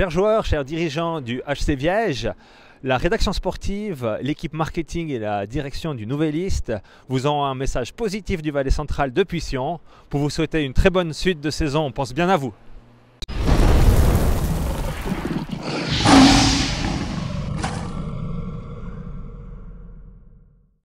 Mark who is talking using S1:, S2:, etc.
S1: Chers joueurs, chers dirigeants du HC Viège, la rédaction sportive, l'équipe marketing et la direction du Nouvelliste vous ont un message positif du Valais Central depuis Sion. Pour vous souhaiter une très bonne suite de saison, on pense bien à vous.